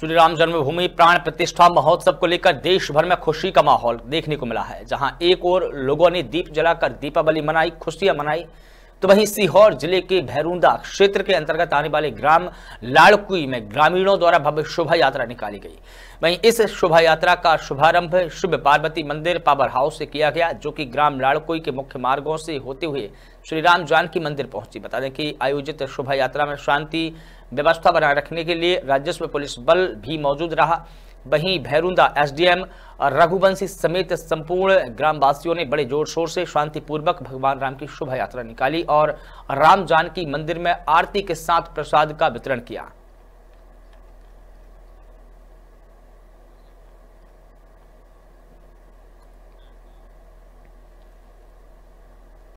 श्री राम जन्मभूमि प्राण प्रतिष्ठा महोत्सव को लेकर देश भर में खुशी का माहौल देखने को मिला है जहां एक ओर लोगों ने दीप जलाकर दीपावली मनाई खुशियां मनाई तो वहीं सीहोर जिले के भैरूंदा क्षेत्र के अंतर्गत आने वाले ग्राम लाड़कुई में ग्रामीणों द्वारा भव्य शोभा यात्रा निकाली गई वहीं इस शोभा यात्रा का शुभारंभ शिव पार्वती मंदिर पावर हाउस से किया गया जो कि ग्राम लाड़कुई के मुख्य मार्गों से होते हुए श्री राम जानकी मंदिर पहुंची बता दें कि आयोजित शोभा यात्रा में शांति व्यवस्था बनाए रखने के लिए राजस्व पुलिस बल भी मौजूद रहा वहीं भैरुंदा एसडीएम रघुवंशी समेत संपूर्ण ग्रामवासियों ने बड़े जोर शोर से शांतिपूर्वक भगवान राम की शोभा यात्रा निकाली और राम जानकी मंदिर में आरती के साथ प्रसाद का वितरण किया